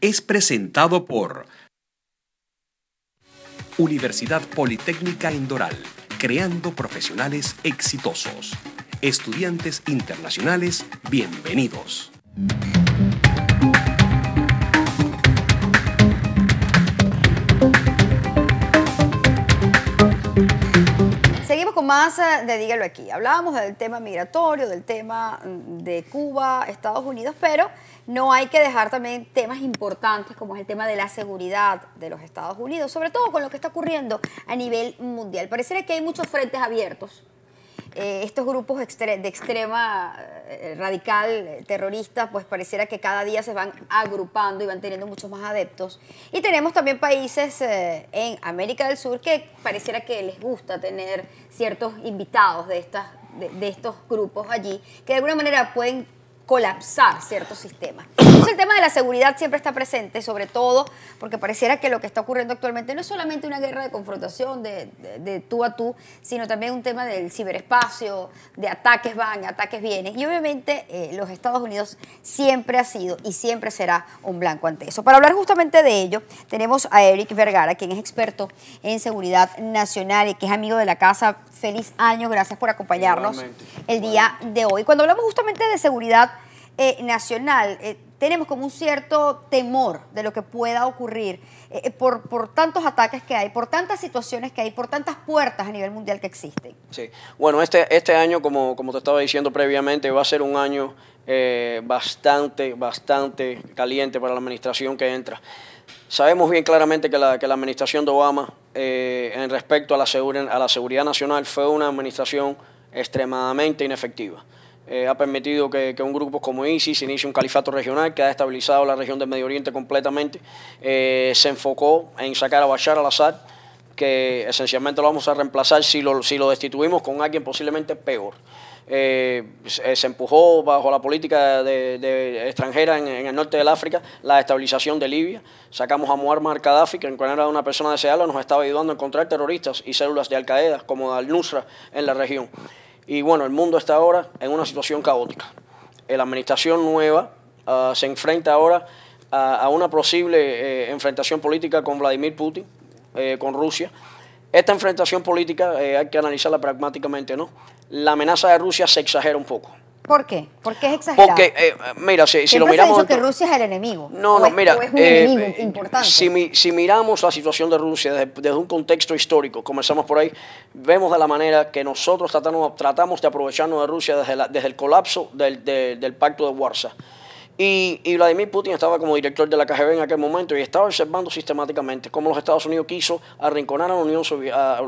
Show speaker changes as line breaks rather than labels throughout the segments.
es presentado por Universidad Politécnica Indoral, creando profesionales exitosos. Estudiantes internacionales, bienvenidos.
más eh, de Dígalo aquí. Hablábamos del tema migratorio, del tema mm, de Cuba, Estados Unidos, pero no hay que dejar también temas importantes como es el tema de la seguridad de los Estados Unidos, sobre todo con lo que está ocurriendo a nivel mundial. Pareciera que hay muchos frentes abiertos eh, estos grupos de extrema eh, radical eh, terrorista, pues pareciera que cada día se van agrupando y van teniendo muchos más adeptos. Y tenemos también países en América del Sur que pareciera que les gusta tener ciertos invitados de estas de, estos grupos allí, que de alguna manera pueden colapsar ciertos sistemas. Entonces el tema de la seguridad siempre está presente, sobre todo porque pareciera que lo que está ocurriendo actualmente no es solamente una guerra de confrontación de, tú a tú, sino también un tema del ciberespacio, de ataques van, ataques vienen. Y obviamente eh, los Estados Unidos siempre ha sido y siempre será un blanco ante eso. Para hablar justamente de ello, tenemos a Eric Vergara, quien es experto en seguridad nacional y que es amigo de la casa. Feliz año, gracias por acompañarnos el día de hoy. Cuando hablamos justamente de seguridad, eh, nacional. Eh, tenemos como un cierto temor de lo que pueda ocurrir eh, por, tantos ataques que hay, por tantas situaciones que hay, por tantas puertas a nivel mundial que existen.
Sí, bueno, este, este año, como, te estaba diciendo previamente, va a ser un año bastante, bastante caliente para la administración que entra. Sabemos bien claramente que la, que la administración de Obama, en respecto a la, a la seguridad nacional, fue una administración extremadamente inefectiva. Eh, ha permitido que, un grupo como ISIS inicie un califato regional que ha estabilizado la región del Medio Oriente completamente. Eh, se enfocó en sacar a Bashar al-Assad, que esencialmente lo vamos a reemplazar si lo, destituimos con alguien posiblemente peor. Eh, se, empujó bajo la política de, extranjera en, el norte del África la estabilización de Libia. Sacamos a Muammar Gaddafi, que en cuanto era una persona deseable, nos estaba ayudando a encontrar terroristas y células de Al Qaeda, como Al-Nusra, en la región. Y bueno, el mundo está ahora en una situación caótica. La administración nueva ah, se enfrenta ahora a, una posible eh, enfrentación política con Vladimir Putin, eh, con Rusia. Esta enfrentación política eh, hay que analizarla pragmáticamente, ¿no? La amenaza de Rusia se exagera un poco.
¿Por qué? ¿Por qué es exagerado? Porque, eh,
eh, mira, si, lo miramos... Dicho que
Rusia es el enemigo. No, no, mira, es un eh, enemigo importante.
Si, miramos la situación de Rusia desde, un contexto histórico, comenzamos por ahí, vemos de la manera que nosotros tratamos, tratamos de aprovecharnos de Rusia desde, el colapso del, del pacto de Warsaw y, Vladimir Putin estaba como director de la KGB en aquel momento y estaba observando sistemáticamente cómo los Estados Unidos quiso arrinconar a la Unión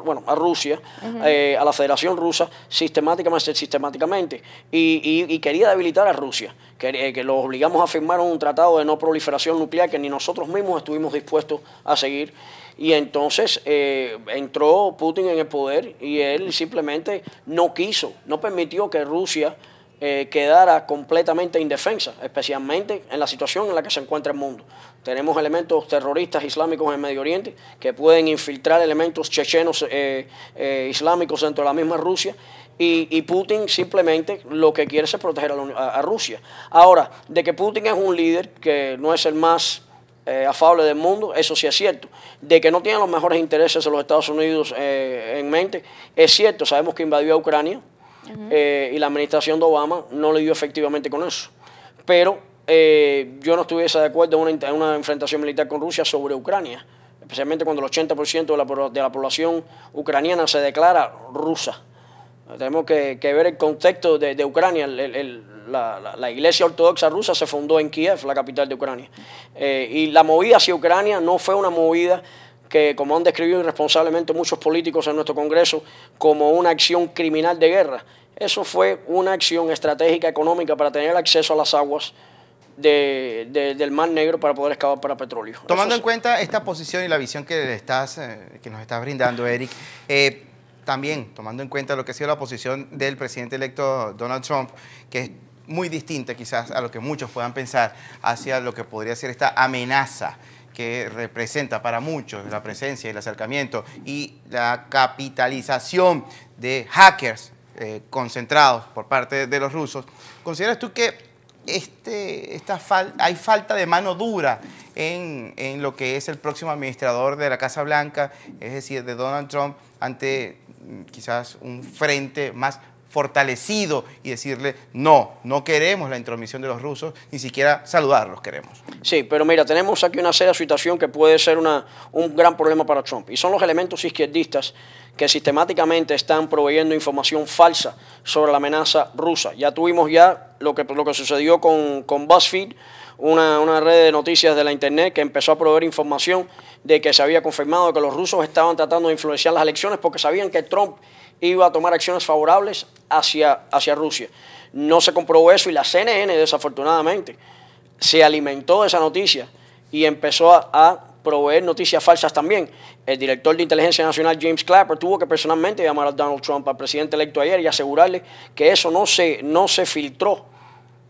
bueno, a Rusia, eh, a la Federación Rusa, sistemáticamente, sistemáticamente. Y, quería debilitar a Rusia, eh, que, lo obligamos a firmar un tratado de no proliferación nuclear que ni nosotros mismos estuvimos dispuestos a seguir. Y entonces eh, entró Putin en el poder y él simplemente no quiso, no permitió que Rusia quedará eh, quedara completamente indefensa, especialmente en la situación en la que se encuentra el mundo. Tenemos elementos terroristas islámicos en Medio Oriente que pueden infiltrar elementos chechenos eh, eh, islámicos dentro de la misma Rusia y, Putin simplemente lo que quiere es proteger a, Rusia. Ahora, de que Putin es un líder que no es el más afable del mundo, eso sí es cierto. De que no tiene los mejores intereses de los Estados Unidos en mente, es cierto. Sabemos que invadió a Ucrania, eh, y la administración de Obama no le dio efectivamente con eso. Pero eh, yo no estuviese de acuerdo en una, enfrentación militar con Rusia sobre Ucrania, especialmente cuando el 80% de la, población ucraniana se declara rusa. Tenemos que, ver el contexto de, Ucrania. la, Iglesia Ortodoxa rusa se fundó en Kiev, la capital de Ucrania. Eh, y la movida hacia Ucrania no fue una movida que, como han describido irresponsablemente muchos políticos en nuestro Congreso, como una acción criminal de guerra. Eso fue una acción estratégica económica para tener acceso a las aguas del Mar Negro para poder excavar para petróleo. Tomando en
cuenta esta posición y la visión que, estás, eh, que nos estás brindando, Eric, eh, también tomando en cuenta lo que ha sido la posición del presidente electo Donald Trump, que es muy distinta quizás a lo que muchos puedan pensar hacia lo que podría ser esta amenaza que representa para muchos la presencia, y el acercamiento y la capitalización de hackers eh, concentrados por parte de los rusos, ¿consideras tú que este, esta hay falta de mano dura en, en, lo que es el próximo administrador de la Casa Blanca, es decir, de Donald Trump, ante mm, quizás un frente más fortalecido y decirle, no, no queremos la intromisión de los rusos, ni siquiera saludarlos queremos. Sí, pero mira, tenemos
aquí una seria situación que puede ser una, un gran problema para Trump, y son los elementos izquierdistas que sistemáticamente están proveyendo información falsa sobre la amenaza rusa. Ya tuvimos ya lo que, lo que sucedió con, con BuzzFeed, una, una, red de noticias de la Internet que empezó a proveer información de que se había confirmado que los rusos estaban tratando de influenciar las elecciones porque sabían que Trump iba a tomar acciones favorables hacia, hacia Rusia. No se comprobó eso y la CNN, desafortunadamente, se alimentó de esa noticia y empezó a, proveer noticias falsas también. El director de Inteligencia Nacional, James Clapper, tuvo que personalmente llamar a Donald Trump, al presidente electo ayer, y asegurarle que eso no se, no se filtró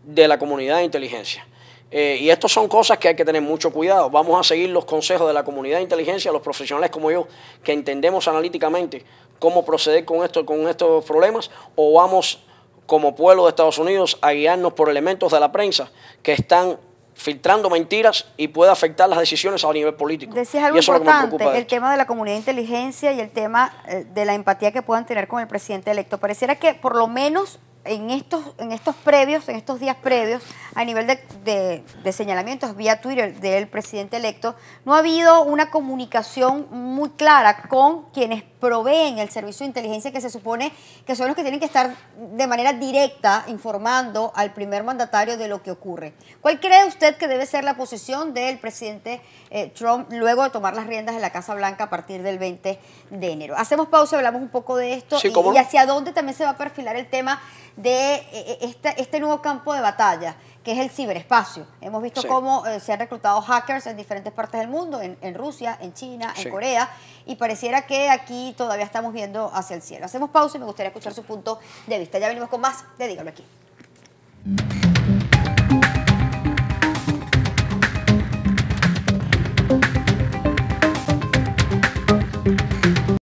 de la comunidad de inteligencia. Eh, y estas son cosas que hay que tener mucho cuidado. Vamos a seguir los consejos de la comunidad de inteligencia, los profesionales como yo, que entendemos analíticamente cómo proceder con, esto, con estos problemas o vamos como pueblo de Estados Unidos a guiarnos por elementos de la prensa que están filtrando mentiras y puede afectar las decisiones a nivel político. algo y eso importante, lo que me preocupa el
tema de la comunidad de inteligencia y el tema eh, de la empatía que puedan tener con el presidente electo. Pareciera que por lo menos en estos, en estos previos, en estos días previos, a nivel de, señalamientos vía Twitter del presidente electo, no ha habido una comunicación muy clara con quienes proveen el servicio de inteligencia que se supone que son los que tienen que estar de manera directa informando al primer mandatario de lo que ocurre. ¿Cuál cree usted que debe ser la posición del presidente eh, Trump luego de tomar las riendas de la Casa Blanca a partir del 20 de enero? Hacemos pausa, hablamos un poco de esto y hacia dónde también se va a perfilar el tema de este, este nuevo campo de batalla que es el ciberespacio. Hemos visto cómo eh, se han reclutado hackers en diferentes partes del mundo, en, Rusia, en China, en Corea, y pareciera que aquí todavía estamos viendo hacia el cielo. Hacemos pausa y me gustaría escuchar su punto de vista. Ya venimos con más de Dígalo aquí.